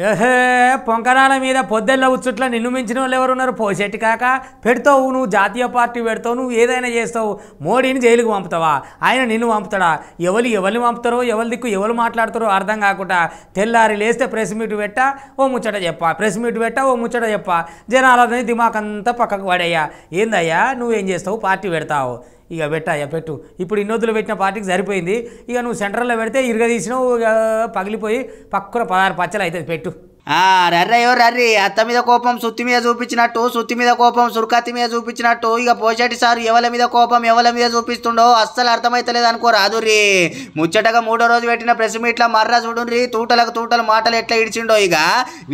Yeah. పొంకనాల మీద పొద్దెల్ల ఉచ్చుట్ల నిన్ను మించిన వాళ్ళు ఉన్నారు పోసేటి కాక పెడతావు నువ్వు జాతీయ పార్టీ పెడతావు నువ్వు ఏదైనా చేస్తావు మోడీని జైలుకు పంపుతావా ఆయన నిన్ను పంపుతాడా ఎవరు ఎవరిని పంపుతారో ఎవరి దిక్కు ఎవరు మాట్లాడతారో అర్థం కాకుండా తెల్లారి లేస్తే ప్రెస్ మీట్ పెట్టా ఓ ముచ్చట చెప్పా ప్రెస్ మీట్ పెట్టా ఓ ముచ్చట చెప్పా జనాలని దిమాకంతా పక్కకు పడేయా ఏందయ్యా నువ్వేం చేస్తావు పార్టీ పెడతావు ఇక పెట్టాయా పెట్టు ఇప్పుడు ఇన్నోదులు పెట్టిన పార్టీకి సరిపోయింది ఇక నువ్వు సెంట్రల్లో పెడితే ఇరగదీసినావు పగిలిపోయి పక్కన పదహారు పచ్చలు అవుతుంది పెట్టు రర్ర రర్రి అత్త మీద కోపం సుత్తి మీద చూపించినట్టు సుత్తి మీద కోపం సుర్కత్తి మీద చూపించినట్టు ఇక పోషటి సారు ఎవల మీద కోపం ఎవల మీద చూపిస్తుండో అస్సలు అర్థమైతలేదు అనుకో రాదుర్రి ముచ్చటగా మూడో రోజు పెట్టిన ప్రెస్ మీట్లో మర్రా చూడు తూటలకు తూటలు మాటలు ఎట్లా ఇడిచిండో ఇక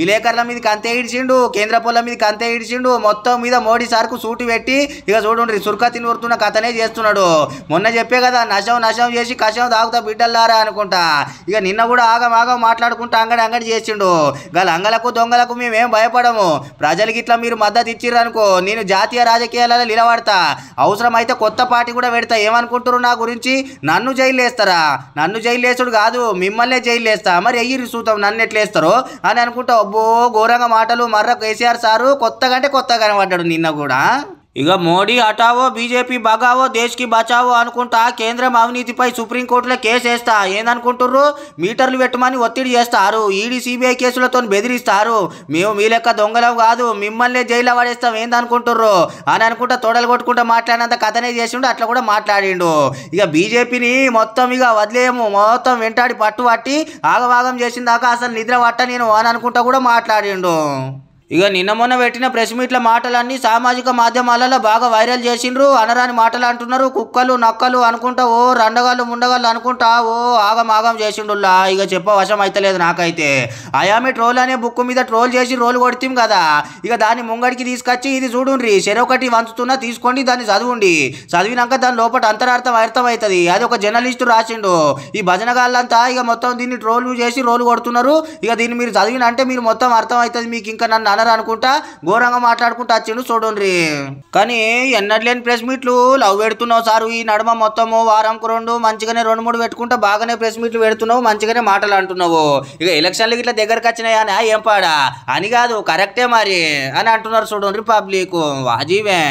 విలేకరుల మీదకి అంతే ఇడిచిండు కేంద్ర పొలం మీదకి అంతే ఇడిచిండు మొత్తం మీద మోడీ సార్కు సూటు పెట్టి ఇక చూడుండ్రి సుర్కతి నూరుతున్న కథనే చేస్తున్నాడు మొన్న చెప్పే కదా నశం నశం చేసి కషం తాగుతా బిడ్డల్లారా అనుకుంటా ఇక నిన్న కూడా ఆగం ఆగం మాట్లాడుకుంటా అంగడి అంగడి చేసిండు వాళ్ళ అంగలకు దొంగలకు మేమేం భయపడము ప్రజలకి ఇట్లా మీరు మద్దతు ఇచ్చిర్రనుకో నేను జాతీయ రాజకీయాలలో నిలబడతా అవసరమైతే కొత్త పార్టీ కూడా పెడతా ఏమనుకుంటున్నారు నా గురించి నన్ను జైలు వేస్తారా నన్ను జైలు వేసుడు కాదు మిమ్మల్నే జైలు వేస్తా మరి ఎయ్యిరి సూతం నన్ను వేస్తారో అని అనుకుంటా అబ్బో ఘోరంగా మాటలు మర్ర కేసీఆర్ సారు కొత్తగా అంటే కొత్తగా కనబడ్డాడు నిన్న కూడా ఇక మోడీ అటావో బీజేపీ బగావో దేశ్కి బచావో అనుకుంటా కేంద్రం అవినీతిపై సుప్రీంకోర్టులో కేసు వేస్తా ఏందనుకుంటుర్రు మీటర్లు పెట్టమని ఒత్తిడి చేస్తారు ఈడీ సిబిఐ కేసులతో బెదిరిస్తారు మేము మీ లెక్క దొంగలం కాదు మిమ్మల్ని జైల్లో పడేస్తాం ఏందనుకుంటుర్రు అని అనుకుంటా తోడలు కొట్టుకుంటా మాట్లాడినంత కథనే చేసిండు అట్లా కూడా మాట్లాడిండు ఇక బీజేపీని మొత్తం ఇక వదిలేము మొత్తం వెంటాడి పట్టు పట్టి ఆగవాగం చేసిన దాకా అసలు నిద్ర పట్ట నేను అని అనుకుంటా కూడా మాట్లాడిండు ఇక నిన్న మొన్న పెట్టిన ప్రెస్ మీట్ల మాటలన్నీ సామాజిక మాధ్యమాలలో బాగా వైరల్ చేసిండ్రు అనరాని మాటలు అంటున్నారు కుక్కలు నక్కలు అనుకుంటా ఓ రండగాళ్ళు ముండగాళ్ళు అనుకుంటా ఓ ఆగం ఆగం చేసిండుల్లా ఇక చెప్పవశం అయితలేదు నాకైతే అయామి ట్రోల్ అనే బుక్ మీద ట్రోల్ చేసి రోల్ కొడితే కదా ఇక దాన్ని ముంగడికి తీసుకొచ్చి ఇది చూడుండ్రి శరొకటి వంచుతున్నా తీసుకోండి దాన్ని చదువుండి చదివినాక దాని లోపల అంతరార్థం అవుతుంది అది ఒక జర్నలిస్టు రాసిండు ఈ భజనగాళ్ళంతా ఇక మొత్తం దీన్ని ట్రోల్ చేసి రోల్ కొడుతున్నారు ఇక దీన్ని మీరు చదివినంటే మీరు మొత్తం అర్థం అవుతుంది మీకు ఇంకా నన్ను బ్యానర్ అనుకుంటా ఘోరంగా మాట్లాడుకుంటా వచ్చిండు చూడండి కానీ ఎన్నట్లేని ప్రెస్ మీట్లు లవ్ పెడుతున్నావు సారు ఈ నడుమ మొత్తము వారంకు రెండు మంచిగానే రెండు మూడు పెట్టుకుంటా బాగానే ప్రెస్ మీట్లు పెడుతున్నావు మంచిగానే మాటలు అంటున్నావు ఇక ఎలక్షన్లు ఇట్లా దగ్గరకు వచ్చినాయా ఏం పాడా అని కాదు కరెక్టే మరి అని అంటున్నారు చూడండి పబ్లిక్ వాజీవే